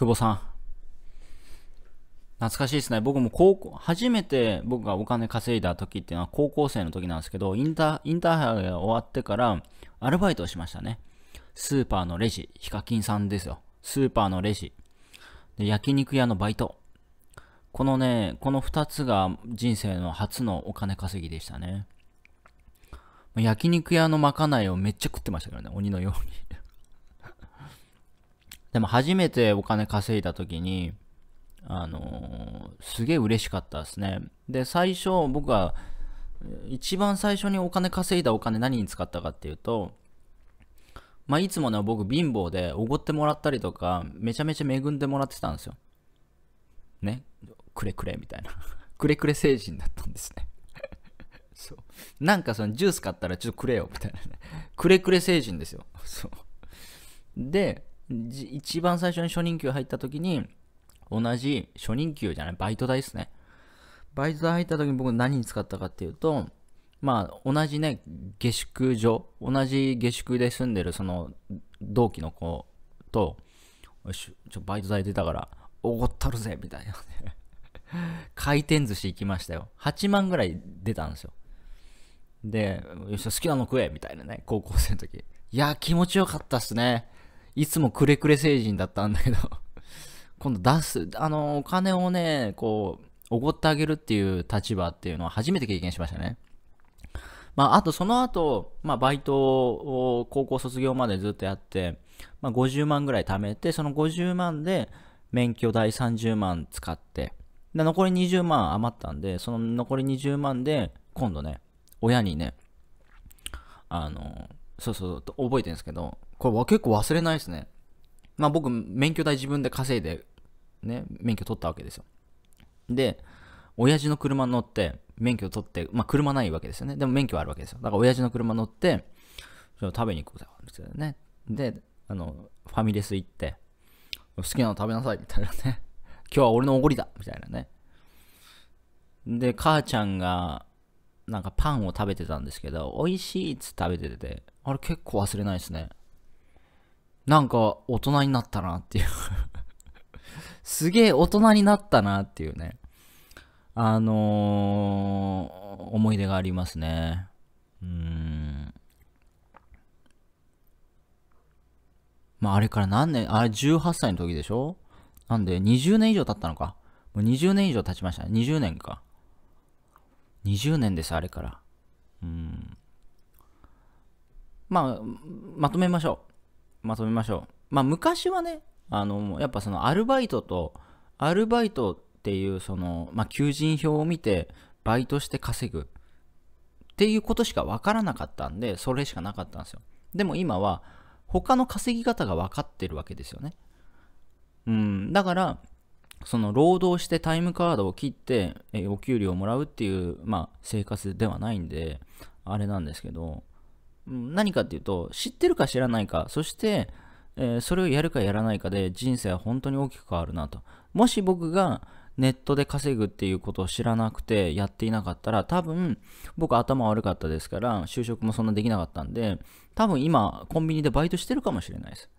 久保さん。懐かしいですね。僕も高校、初めて僕がお金稼いだ時っていうのは高校生の時なんですけど、インター、インターハイが終わってからアルバイトをしましたね。スーパーのレジ、ヒカキンさんですよ。スーパーのレジ。で、焼肉屋のバイト。このね、この2つが人生の初のお金稼ぎでしたね。焼肉屋のまかないをめっちゃ食ってましたからね、鬼のようにでも初めてお金稼いだ時に、あのー、すげえ嬉しかったですね。で、最初僕は、一番最初にお金稼いだお金何に使ったかっていうと、まあ、いつもね、僕貧乏でおごってもらったりとか、めちゃめちゃ恵んでもらってたんですよ。ね。くれくれみたいな。くれくれ成人だったんですね。そう。なんかそのジュース買ったらちょっとくれよみたいなね。くれくれ成人ですよ。そう。で、一番最初に初任給入った時に、同じ初任給じゃない、バイト代ですね。バイト代入った時に僕何に使ったかっていうと、まあ同じね、下宿所、同じ下宿で住んでるその同期の子と、よし、ちょ、バイト代出たから、おごったるぜみたいなね 回転寿司行きましたよ。8万ぐらい出たんですよ。で、よし、好きなの食えみたいなね、高校生の時。いや気持ちよかったっすね。いつもくれくれ成人だったんだけど 今度出す、あの、お金をね、こう、おごってあげるっていう立場っていうのは初めて経験しましたね。まあ、あとその後、まあ、バイトを高校卒業までずっとやって、まあ、50万ぐらい貯めて、その50万で免許代30万使って、で残り20万余ったんで、その残り20万で、今度ね、親にね、あの、そうそうそう覚えてるんですけどこれは結構忘れないですねまあ僕免許代自分で稼いでね免許取ったわけですよで親父の車乗って免許取ってまあ車ないわけですよねでも免許あるわけですよだから親父の車乗ってそ食べに行くことあるんですよねであのファミレス行って好きなの食べなさいみたいなね 今日は俺のおごりだみたいなねで母ちゃんがなんかパンを食べてたんですけど、美味しいっつって食べてて、あれ結構忘れないですね。なんか大人になったなっていう すげえ大人になったなっていうね。あのー、思い出がありますね。うん。まああれから何年、あれ18歳の時でしょなんで20年以上経ったのか。もう20年以上経ちましたね。20年か。20年です、あれから。うん。まあ、まとめましょう。まとめましょう。まあ、昔はね、あの、やっぱそのアルバイトと、アルバイトっていうその、まあ、求人票を見て、バイトして稼ぐっていうことしか分からなかったんで、それしかなかったんですよ。でも今は、他の稼ぎ方が分かってるわけですよね。うん、だから、その労働してタイムカードを切って、えお給料をもらうっていう、まあ、生活ではないんで、あれなんですけど、何かっていうと、知ってるか知らないか、そして、えー、それをやるかやらないかで人生は本当に大きく変わるなと。もし僕がネットで稼ぐっていうことを知らなくてやっていなかったら、多分僕頭悪かったですから、就職もそんなできなかったんで、多分今コンビニでバイトしてるかもしれないです。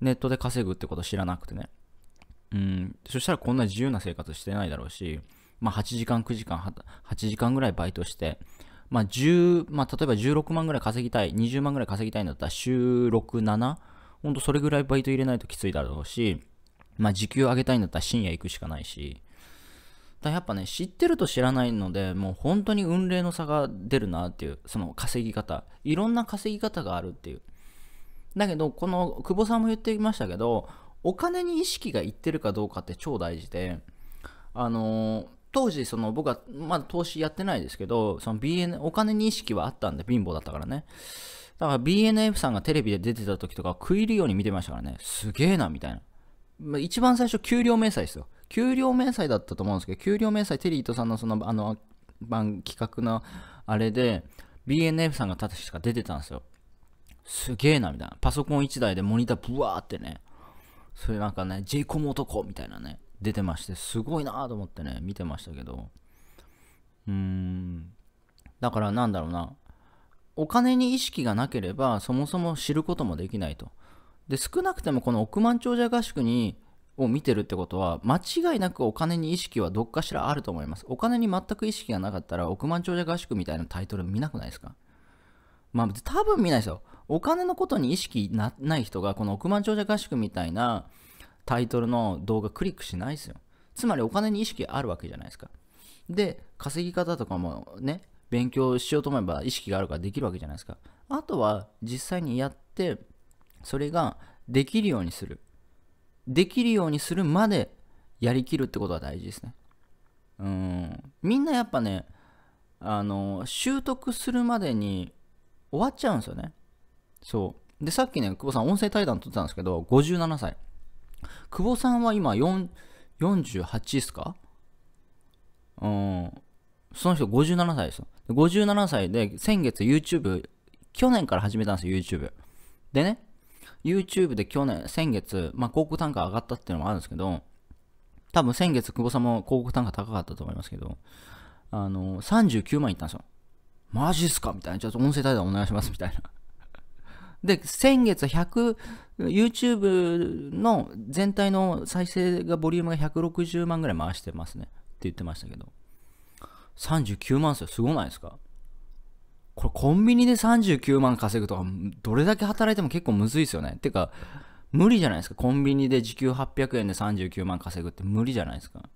ネットで稼ぐってこと知らなくてね。うん、そしたらこんな自由な生活してないだろうし、まあ、8時間、9時間、8時間ぐらいバイトして、まあ10、まあ、例えば16万ぐらい稼ぎたい、20万ぐらい稼ぎたいんだったら、週6、7、ほんとそれぐらいバイト入れないときついだろうし、まあ、時給上げたいんだったら深夜行くしかないし、だやっぱね、知ってると知らないので、もう本当に運命の差が出るなっていう、その稼ぎ方。いろんな稼ぎ方があるっていう。だけど、この久保さんも言ってましたけど、お金に意識がいってるかどうかって超大事で、あのー、当時その僕はまだ投資やってないですけど、その BN、お金に意識はあったんで貧乏だったからね。だから BNF さんがテレビで出てた時とか食い入るように見てましたからね、すげえな、みたいな。一番最初、給料明細ですよ。給料明細だったと思うんですけど、給料明細、テリーとさんのその、あの、番企画のあれで、BNF さんが確か出てたんですよ。すげえな、みたいな。パソコン1台でモニターブワーってね、そういうなんかね、J コム男みたいなね、出てまして、すごいなと思ってね、見てましたけど、うーん、だからなんだろうな、お金に意識がなければ、そもそも知ることもできないと。で、少なくてもこの億万長者合宿に、を見てるってことは、間違いなくお金に意識はどっかしらあると思います。お金に全く意識がなかったら、億万長者合宿みたいなタイトル見なくないですかまあ、多分見ないですよ。お金のことに意識なない人が、この億万長者合宿みたいなタイトルの動画クリックしないですよ。つまりお金に意識あるわけじゃないですか。で、稼ぎ方とかもね、勉強しようと思えば意識があるからできるわけじゃないですか。あとは実際にやって、それができるようにする。できるようにするまでやりきるってことが大事ですね。うん。みんなやっぱね、あの、習得するまでに終わっちゃうんですよね。そう。で、さっきね、久保さん音声対談撮ってたんですけど、57歳。久保さんは今4 48ですかうん。その人57歳ですよ。57歳で、先月 YouTube、去年から始めたんですよ、YouTube。でね、YouTube で去年、先月、まあ、広告単価上がったっていうのもあるんですけど、多分先月、久保さんも広告単価高かったと思いますけど、あの、39万いったんですよ。マジっすかみたいな。ちょっと音声対談お願いします。みたいな。で、先月100、YouTube の全体の再生が、ボリュームが160万ぐらい回してますね。って言ってましたけど。39万っすよ。すごないですかこれコンビニで39万稼ぐとか、どれだけ働いても結構むずいですよね。てか、無理じゃないですか。コンビニで時給800円で39万稼ぐって無理じゃないですか。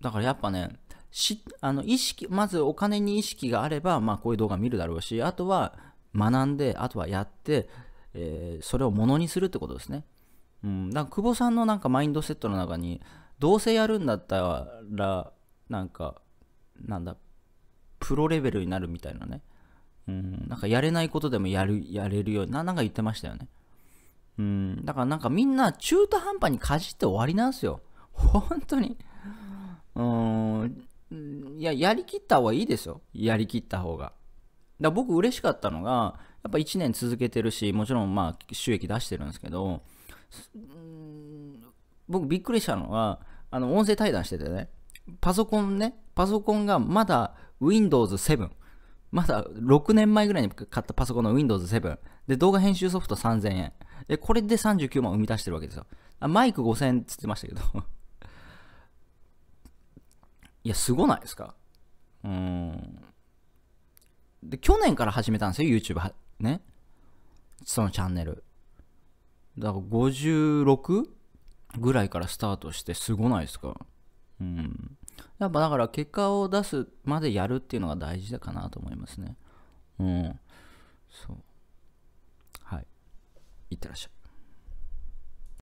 だからやっぱね、しあの意識まずお金に意識があれば、まあ、こういう動画見るだろうしあとは学んであとはやって、えー、それをものにするってことですね、うん、だから久保さんのなんかマインドセットの中にどうせやるんだったらなんかなんだプロレベルになるみたいなね、うん、なんかやれないことでもやるやれるようにななんか言ってましたよねうんだからなんかみんな中途半端にかじって終わりなんですよ本当にうんいややりきった方がいいですよやりきった方がだ僕嬉しかったのがやっぱ1年続けてるしもちろんまあ収益出してるんですけど僕びっくりしたのがあの音声対談しててねパソコンねパソコンがまだ Windows7 まだ6年前ぐらいに買ったパソコンの Windows7 で動画編集ソフト3000円でこれで39万生み出してるわけですよマイク5000つってましたけどいや、すごないですかうん。で、去年から始めたんですよ、YouTube は、ね。そのチャンネル。だから 56? ぐらいからスタートしてすごないですかうん。やっぱだから結果を出すまでやるっていうのが大事だかなと思いますね。うん。そう。はい。いってらっしゃい。